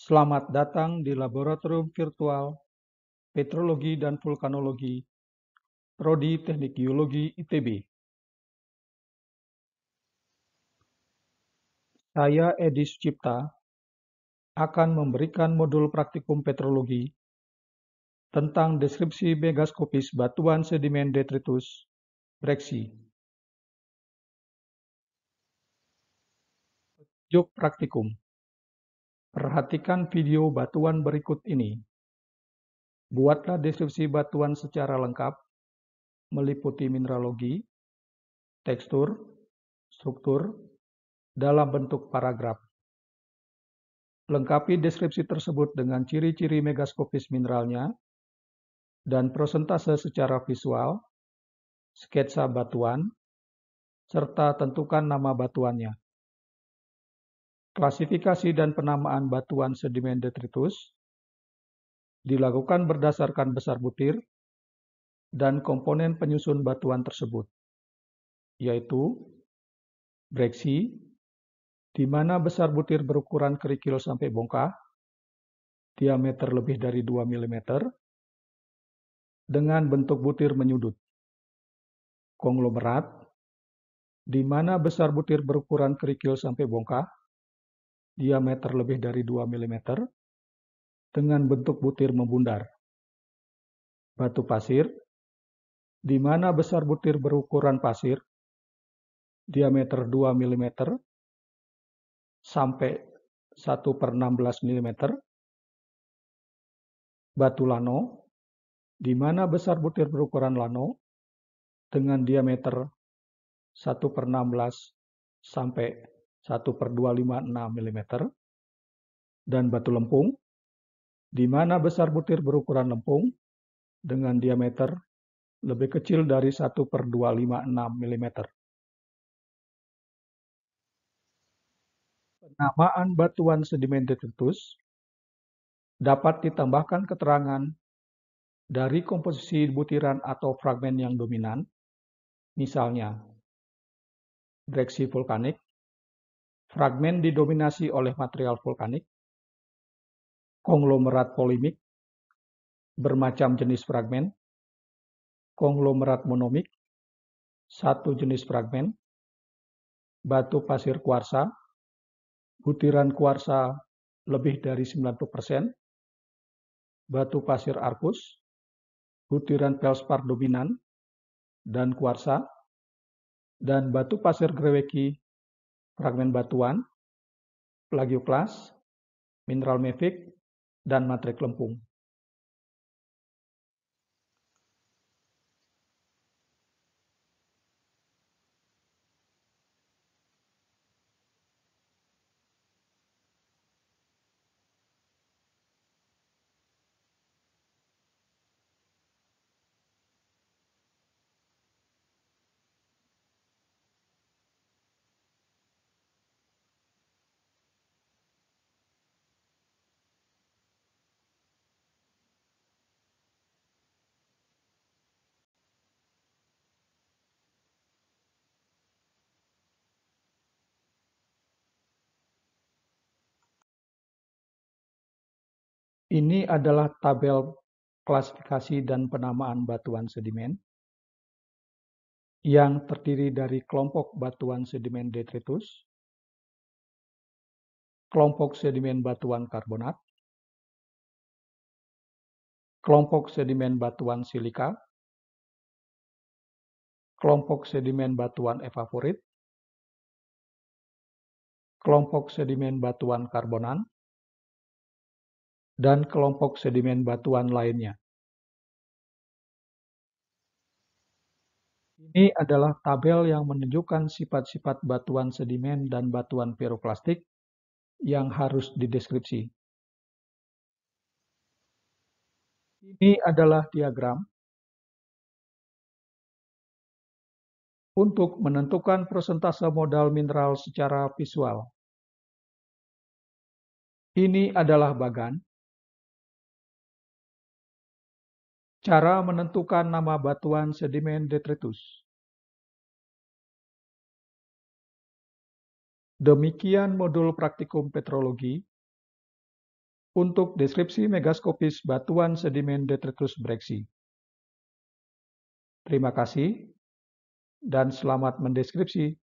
Selamat datang di Laboratorium Virtual Petrologi dan Vulkanologi, Prodi Teknik Geologi ITB. Saya Edi Cipta akan memberikan modul praktikum petrologi tentang deskripsi megaskopis batuan sedimen detritus breksi. Juk praktikum Perhatikan video batuan berikut ini. Buatlah deskripsi batuan secara lengkap, meliputi mineralogi, tekstur, struktur, dalam bentuk paragraf. Lengkapi deskripsi tersebut dengan ciri-ciri megaskopis mineralnya dan prosentase secara visual, sketsa batuan, serta tentukan nama batuannya. Klasifikasi dan penamaan batuan sedimen detritus dilakukan berdasarkan besar butir dan komponen penyusun batuan tersebut, yaitu breksi, di mana besar butir berukuran kerikil sampai bongkah, diameter lebih dari 2 mm, dengan bentuk butir menyudut. Konglomerat, di mana besar butir berukuran kerikil sampai bongkah, diameter lebih dari 2 mm dengan bentuk butir membundar. Batu pasir, di mana besar butir berukuran pasir, diameter 2 mm sampai 1 per 16 mm. Batu lano, di mana besar butir berukuran lano dengan diameter 1 per 16 sampai 1 per 256 mm, dan batu lempung, di mana besar butir berukuran lempung dengan diameter lebih kecil dari 1 per 256 mm. Penamaan batuan sedimen detritus dapat ditambahkan keterangan dari komposisi butiran atau fragmen yang dominan, misalnya direksi vulkanik, Fragmen didominasi oleh material vulkanik, konglomerat polimik, bermacam jenis fragmen, konglomerat monomik, satu jenis fragmen, batu pasir kuarsa, butiran kuarsa lebih dari 90%, batu pasir arkus, butiran felspar dominan, dan kuarsa, dan batu pasir greweki fragmen batuan, plagioklas, mineral mefik, dan matrik lempung. Ini adalah tabel klasifikasi dan penamaan batuan sedimen yang terdiri dari kelompok batuan sedimen detritus, kelompok sedimen batuan karbonat, kelompok sedimen batuan silika, kelompok sedimen batuan evaporit, kelompok sedimen batuan karbonan, dan kelompok sedimen batuan lainnya. Ini adalah tabel yang menunjukkan sifat-sifat batuan sedimen dan batuan piroklastik yang harus dideskripsi. Ini adalah diagram untuk menentukan persentase modal mineral secara visual. Ini adalah bagan Cara menentukan nama batuan sedimen detritus. Demikian modul praktikum petrologi. Untuk deskripsi megaskopis batuan sedimen detritus breksi. Terima kasih dan selamat mendeskripsi.